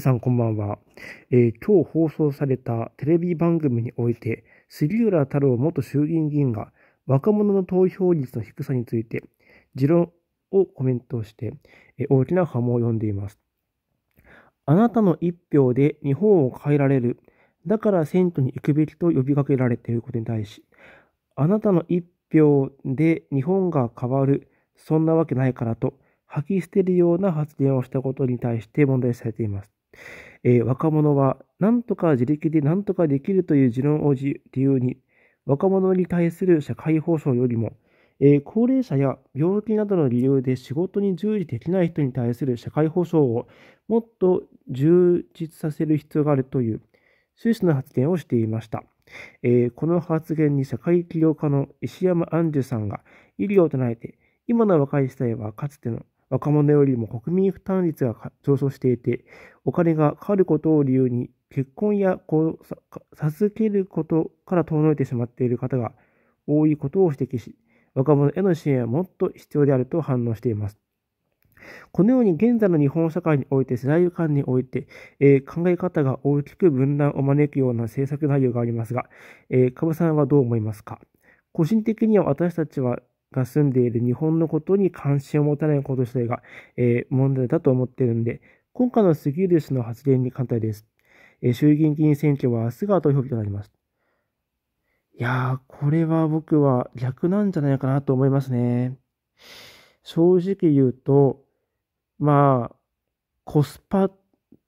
さんこんばんは、えー、今日放送されたテレビ番組において、杉浦太郎元衆議院議員が若者の投票率の低さについて、持論をコメントして、えー、大きな波紋を呼んでいます。あなたの一票で日本を変えられる。だから選挙に行くべきと呼びかけられていることに対し、あなたの一票で日本が変わる。そんなわけないからと、吐き捨てるような発言をしたことに対して問題視されています。えー、若者は何とか自力で何とかできるという持論を理由に、若者に対する社会保障よりも、えー、高齢者や病気などの理由で仕事に従事できない人に対する社会保障をもっと充実させる必要があるという趣旨の発言をしていました。えー、この発言に社会起業家の石山安寿さんが異議を唱えて、今の若い世代はかつての若者よりも国民負担率が上昇していて、お金がかかることを理由に、結婚や子を授けることから遠のいてしまっている方が多いことを指摘し、若者への支援はもっと必要であると反応しています。このように現在の日本社会において、世代間において、えー、考え方が大きく分断を招くような政策内容がありますが、えー、株さんはどう思いますか個人的には私たちはが住んでいる日本のことに関心を持たないこと自体が、えー、問題だと思っているので、今回の杉浦氏の発言に反対です。えー、衆議院議員選挙は明日が投票日となります。いやー、これは僕は逆なんじゃないかなと思いますね。正直言うと、まあ、コスパ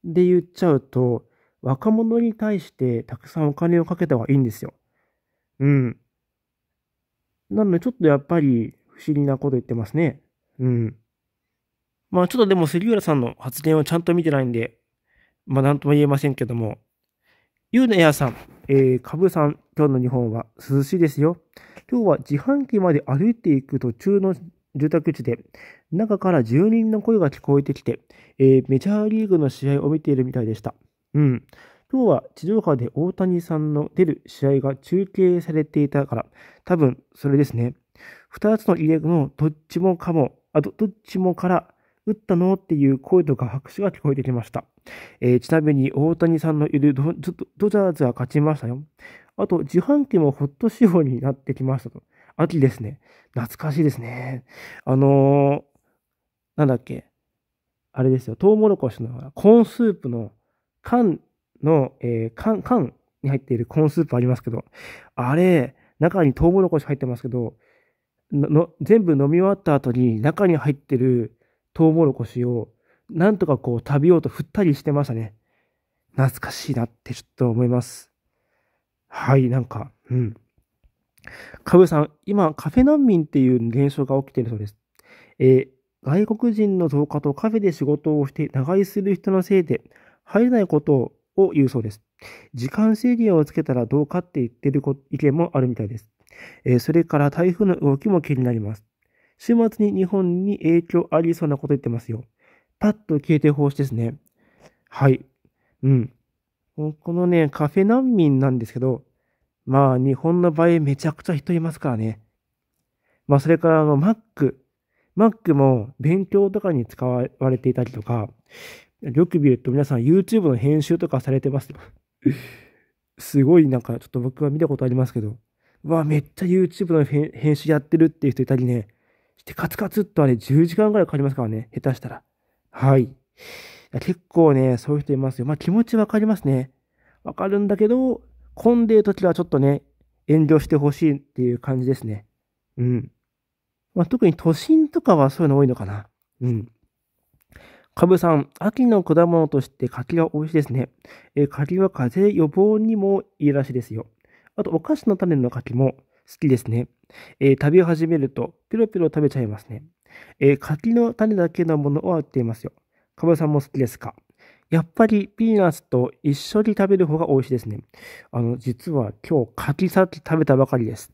で言っちゃうと、若者に対してたくさんお金をかけた方がいいんですよ。うん。なのでちょっとやっぱり不思議なこと言ってますね。うん。まあちょっとでも杉浦さんの発言をちゃんと見てないんで、まあなんとも言えませんけども、ゆうねやさん、えー、かぶさん、今日の日本は涼しいですよ。今日は自販機まで歩いていく途中の住宅地で、中から住人の声が聞こえてきて、えー、メジャーリーグの試合を見ているみたいでした。うん。今日は地上波で大谷さんの出る試合が中継されていたから、多分それですね。二つの入れのどっちもかも、あとどっちもから、打ったのっていう声とか拍手が聞こえてきました。えー、ちなみに大谷さんのいるドドジャーズは勝ちましたよ。あと、自販機もホット仕様になってきましたと。秋ですね。懐かしいですね。あのー、なんだっけ。あれですよ。トウモロコシのコーンスープの缶の、えー、缶、缶に入っているコーンスープありますけど、あれ、中にトウモロコシ入ってますけど、の全部飲み終わった後に中に入ってるトウモロコシをなんとかこう食べようと振ったりしてましたね。懐かしいなってちょっと思います。はい、なんか、うん。かぶさん、今、カフェ難民っていう現象が起きているそうです。えー、外国人の増加とカフェで仕事をして長居する人のせいで、入れないことをを言うそうです。時間制限をつけたらどうかって言ってる意見もあるみたいです。えー、それから台風の動きも気になります。週末に日本に影響ありそうなこと言ってますよ。パッと消えてしいですね。はい。うん。このね、カフェ難民なんですけど、まあ日本の場合めちゃくちゃ人いますからね。まあそれからあの Mac。Mac も勉強とかに使われていたりとか、よく見ると皆さん YouTube の編集とかされてます。すごいなんかちょっと僕は見たことありますけど、わあ、めっちゃ YouTube の編集やってるっていう人いたりね、してカツカツっとあれ10時間ぐらいかかりますからね、下手したら。はい。結構ね、そういう人いますよ。まあ気持ちわかりますね。わかるんだけど、混んでる時はちょっとね、遠慮してほしいっていう感じですね。うん。まあ特に都心とかはそういうの多いのかな。うん。カブさん、秋の果物として柿が美味しいですね。え柿は風邪予防にもいいらしいですよ。あと、お菓子の種の柿も好きですね。えー、食べ始めると、ピロピロ食べちゃいますね。えー、柿の種だけのものは売っていますよ。カブさんも好きですかやっぱりピーナッツと一緒に食べる方が美味しいですね。あの、実は今日柿さっき食べたばかりです。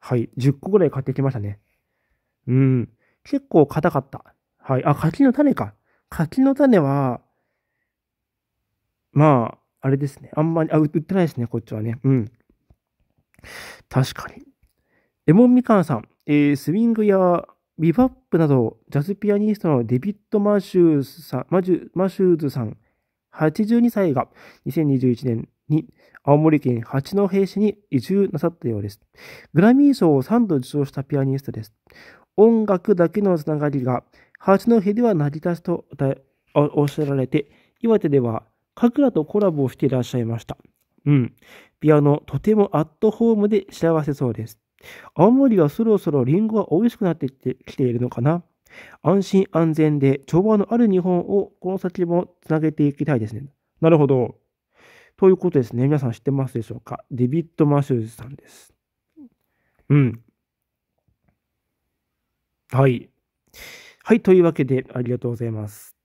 はい、10個ぐらい買ってきましたね。うん、結構硬かった。はい、あ、柿の種か。柿の種は、まあ、あれですね。あんまり、あ、売ってないですね、こっちはね。うん。確かに。レモンみかんさん、えー、スウィングやビバップなど、ジャズピアニストのデビッド・マシューズさん、マジュマシューズさん、82歳が2021年に青森県八戸市に移住なさったようです。グラミー賞を3度受賞したピアニストです。音楽だけのつながりが八戸では成つとおっしゃられて、岩手では神楽とコラボをしていらっしゃいました。うん。ピアノ、とてもアットホームで幸せそうです。青森はそろそろリンゴが美味しくなってきているのかな安心安全で調和のある日本をこの先もつなげていきたいですね。なるほど。ということですね。皆さん知ってますでしょうかデビッド・マシューズさんです。うん。はい。はい、というわけでありがとうございます。